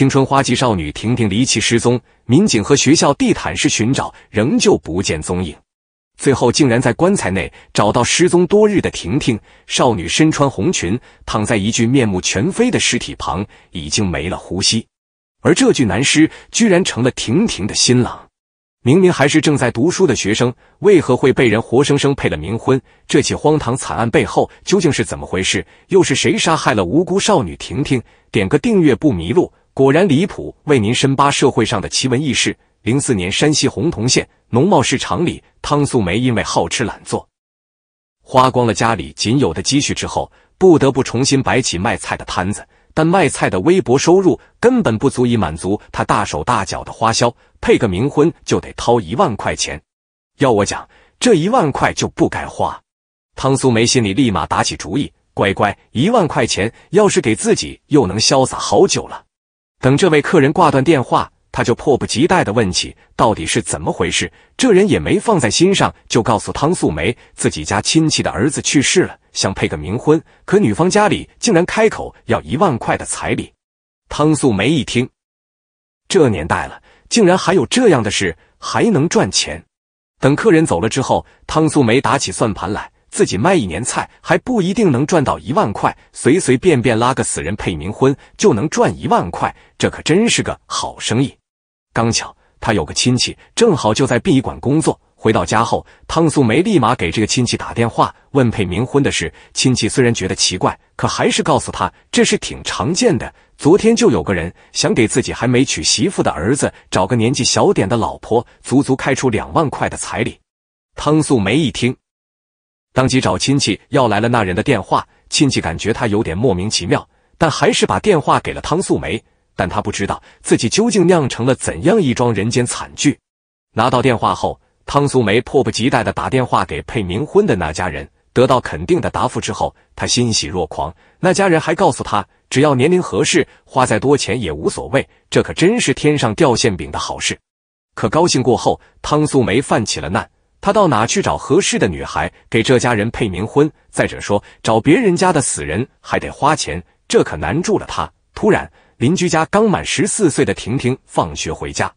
青春花季少女婷婷离奇失踪，民警和学校地毯式寻找，仍旧不见踪影。最后竟然在棺材内找到失踪多日的婷婷。少女身穿红裙，躺在一具面目全非的尸体旁，已经没了呼吸。而这具男尸居然成了婷婷的新郎。明明还是正在读书的学生，为何会被人活生生配了冥婚？这起荒唐惨案背后究竟是怎么回事？又是谁杀害了无辜少女婷婷？点个订阅不迷路。果然离谱，为您深扒社会上的奇闻异事。零四年，山西洪桐县农贸市场里，汤素梅因为好吃懒做，花光了家里仅有的积蓄之后，不得不重新摆起卖菜的摊子。但卖菜的微薄收入根本不足以满足她大手大脚的花销，配个冥婚就得掏一万块钱。要我讲，这一万块就不该花。汤素梅心里立马打起主意：乖乖，一万块钱要是给自己，又能潇洒好久了。等这位客人挂断电话，他就迫不及待的问起到底是怎么回事。这人也没放在心上，就告诉汤素梅自己家亲戚的儿子去世了，想配个冥婚，可女方家里竟然开口要一万块的彩礼。汤素梅一听，这年代了，竟然还有这样的事，还能赚钱。等客人走了之后，汤素梅打起算盘来。自己卖一年菜还不一定能赚到一万块，随随便便拉个死人配冥婚就能赚一万块，这可真是个好生意。刚巧他有个亲戚，正好就在殡仪馆工作。回到家后，汤素梅立马给这个亲戚打电话，问配冥婚的事。亲戚虽然觉得奇怪，可还是告诉他这是挺常见的。昨天就有个人想给自己还没娶媳妇的儿子找个年纪小点的老婆，足足开出两万块的彩礼。汤素梅一听。当即找亲戚要来了那人的电话，亲戚感觉他有点莫名其妙，但还是把电话给了汤素梅。但他不知道自己究竟酿成了怎样一桩人间惨剧。拿到电话后，汤素梅迫不及待地打电话给配冥婚的那家人，得到肯定的答复之后，她欣喜若狂。那家人还告诉她，只要年龄合适，花再多钱也无所谓。这可真是天上掉馅饼的好事。可高兴过后，汤素梅犯起了难。他到哪去找合适的女孩给这家人配冥婚？再者说，找别人家的死人还得花钱，这可难住了他。突然，邻居家刚满十四岁的婷婷放学回家，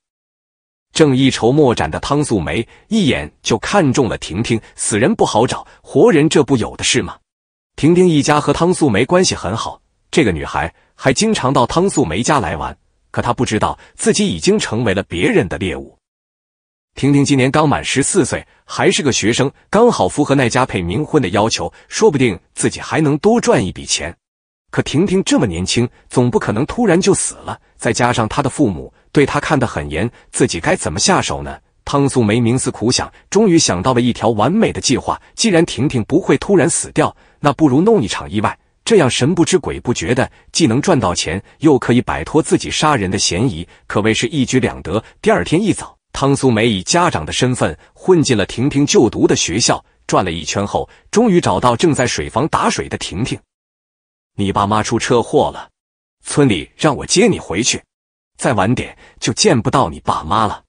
正一筹莫展的汤素梅一眼就看中了婷婷。死人不好找，活人这不有的是吗？婷婷一家和汤素梅关系很好，这个女孩还经常到汤素梅家来玩。可她不知道自己已经成为了别人的猎物。婷婷今年刚满十四岁，还是个学生，刚好符合那家配冥婚的要求，说不定自己还能多赚一笔钱。可婷婷这么年轻，总不可能突然就死了。再加上她的父母对她看得很严，自己该怎么下手呢？汤素梅冥思苦想，终于想到了一条完美的计划。既然婷婷不会突然死掉，那不如弄一场意外，这样神不知鬼不觉的，既能赚到钱，又可以摆脱自己杀人的嫌疑，可谓是一举两得。第二天一早。汤素梅以家长的身份混进了婷婷就读的学校，转了一圈后，终于找到正在水房打水的婷婷。“你爸妈出车祸了，村里让我接你回去，再晚点就见不到你爸妈了。”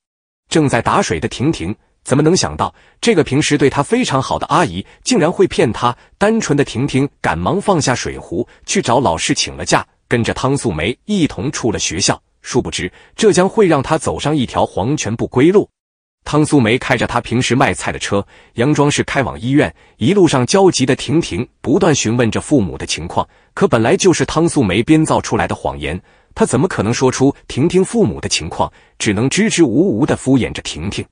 正在打水的婷婷怎么能想到，这个平时对她非常好的阿姨竟然会骗她？单纯的婷婷赶忙放下水壶，去找老师请了假，跟着汤素梅一同出了学校。殊不知，这将会让他走上一条黄泉不归路。汤素梅开着他平时卖菜的车，佯装是开往医院。一路上焦急的婷婷不断询问着父母的情况，可本来就是汤素梅编造出来的谎言，她怎么可能说出婷婷父母的情况？只能支支吾吾的敷衍着婷婷。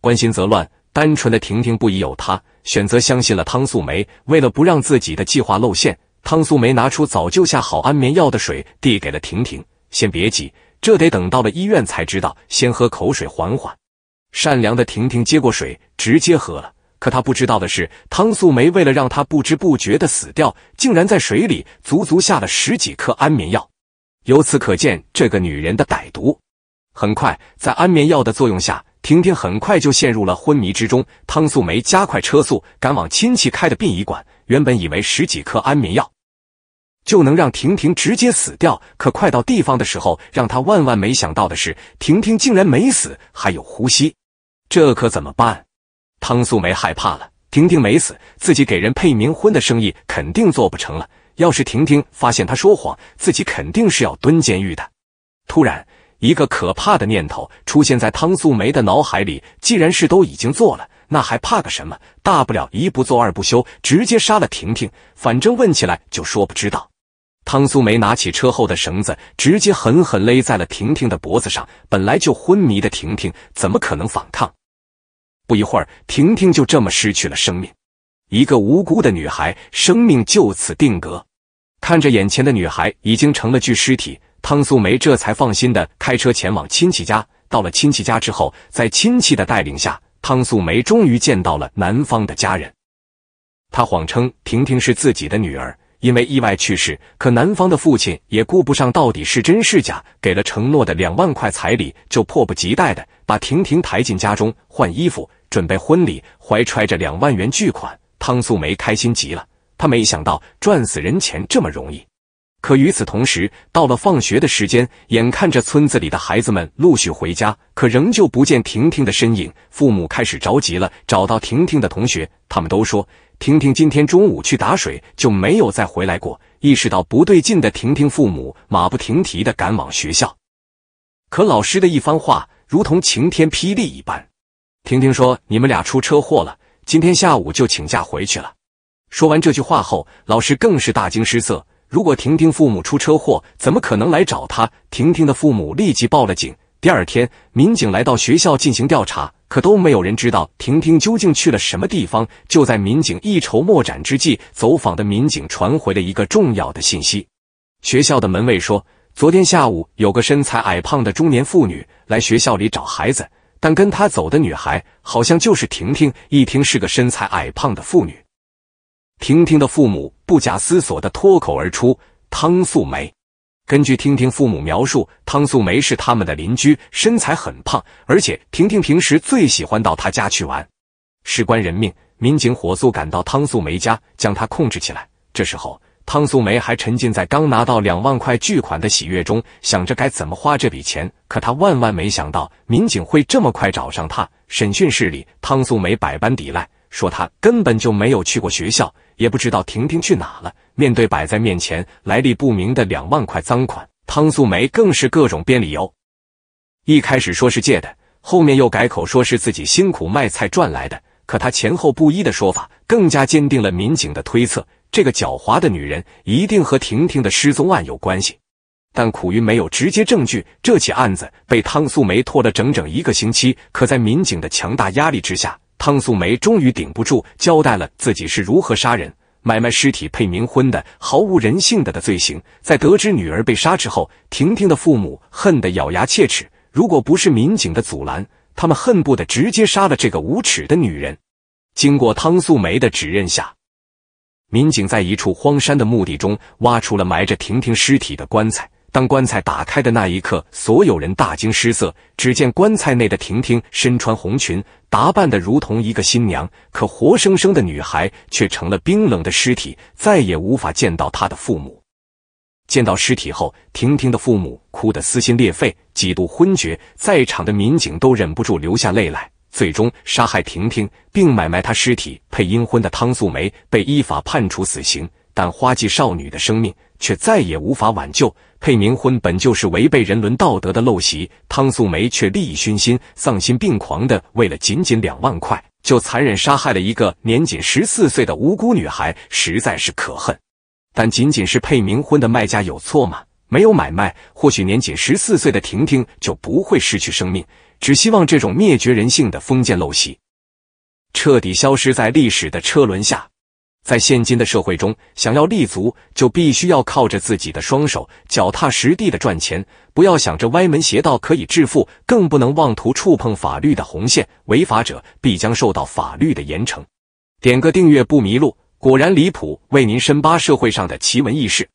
关心则乱，单纯的婷婷不疑有他，选择相信了汤素梅。为了不让自己的计划露馅，汤素梅拿出早就下好安眠药的水，递给了婷婷。先别急，这得等到了医院才知道。先喝口水，缓缓。善良的婷婷接过水，直接喝了。可她不知道的是，汤素梅为了让她不知不觉的死掉，竟然在水里足足下了十几颗安眠药。由此可见，这个女人的歹毒。很快，在安眠药的作用下，婷婷很快就陷入了昏迷之中。汤素梅加快车速，赶往亲戚开的殡仪馆。原本以为十几颗安眠药。就能让婷婷直接死掉。可快到地方的时候，让他万万没想到的是，婷婷竟然没死，还有呼吸。这可怎么办？汤素梅害怕了。婷婷没死，自己给人配冥婚的生意肯定做不成了。要是婷婷发现他说谎，自己肯定是要蹲监狱的。突然，一个可怕的念头出现在汤素梅的脑海里：既然事都已经做了，那还怕个什么？大不了一不做二不休，直接杀了婷婷，反正问起来就说不知道。汤素梅拿起车后的绳子，直接狠狠勒在了婷婷的脖子上。本来就昏迷的婷婷怎么可能反抗？不一会儿，婷婷就这么失去了生命。一个无辜的女孩，生命就此定格。看着眼前的女孩已经成了具尸体，汤素梅这才放心的开车前往亲戚家。到了亲戚家之后，在亲戚的带领下，汤素梅终于见到了男方的家人。她谎称婷婷是自己的女儿。因为意外去世，可男方的父亲也顾不上到底是真是假，给了承诺的两万块彩礼，就迫不及待的把婷婷抬进家中，换衣服，准备婚礼，怀揣着两万元巨款，汤素梅开心极了，她没想到赚死人钱这么容易。可与此同时，到了放学的时间，眼看着村子里的孩子们陆续回家，可仍旧不见婷婷的身影。父母开始着急了，找到婷婷的同学，他们都说婷婷今天中午去打水，就没有再回来过。意识到不对劲的婷婷父母马不停蹄的赶往学校，可老师的一番话如同晴天霹雳一般。婷婷说：“你们俩出车祸了，今天下午就请假回去了。”说完这句话后，老师更是大惊失色。如果婷婷父母出车祸，怎么可能来找她？婷婷的父母立即报了警。第二天，民警来到学校进行调查，可都没有人知道婷婷究竟去了什么地方。就在民警一筹莫展之际，走访的民警传回了一个重要的信息：学校的门卫说，昨天下午有个身材矮胖的中年妇女来学校里找孩子，但跟她走的女孩好像就是婷婷。一听是个身材矮胖的妇女，婷婷的父母。不假思索的脱口而出：“汤素梅。”根据婷婷父母描述，汤素梅是他们的邻居，身材很胖，而且婷婷平时最喜欢到她家去玩。事关人命，民警火速赶到汤素梅家，将她控制起来。这时候，汤素梅还沉浸在刚拿到两万块巨款的喜悦中，想着该怎么花这笔钱。可她万万没想到，民警会这么快找上她。审讯室里，汤素梅百般抵赖。说他根本就没有去过学校，也不知道婷婷去哪了。面对摆在面前来历不明的两万块赃款，汤素梅更是各种编理由。一开始说是借的，后面又改口说是自己辛苦卖菜赚来的。可她前后不一的说法，更加坚定了民警的推测：这个狡猾的女人一定和婷婷的失踪案有关系。但苦于没有直接证据，这起案子被汤素梅拖了整整一个星期。可在民警的强大压力之下。汤素梅终于顶不住，交代了自己是如何杀人、买卖尸体、配冥婚的，毫无人性的的罪行。在得知女儿被杀之后，婷婷的父母恨得咬牙切齿，如果不是民警的阻拦，他们恨不得直接杀了这个无耻的女人。经过汤素梅的指认下，民警在一处荒山的墓地中挖出了埋着婷婷尸体的棺材。当棺材打开的那一刻，所有人大惊失色。只见棺材内的婷婷身穿红裙，打扮的如同一个新娘，可活生生的女孩却成了冰冷的尸体，再也无法见到她的父母。见到尸体后，婷婷的父母哭得撕心裂肺，几度昏厥。在场的民警都忍不住流下泪来。最终，杀害婷婷并买卖她尸体配阴婚的汤素梅被依法判处死刑，但花季少女的生命却再也无法挽救。配冥婚本就是违背人伦道德的陋习，汤素梅却利益熏心、丧心病狂的为了仅仅两万块，就残忍杀害了一个年仅十四岁的无辜女孩，实在是可恨。但仅仅是配冥婚的卖家有错吗？没有买卖，或许年仅十四岁的婷婷就不会失去生命。只希望这种灭绝人性的封建陋习，彻底消失在历史的车轮下。在现今的社会中，想要立足，就必须要靠着自己的双手，脚踏实地的赚钱。不要想着歪门邪道可以致富，更不能妄图触碰法律的红线。违法者必将受到法律的严惩。点个订阅不迷路，果然离谱，为您深扒社会上的奇闻异事。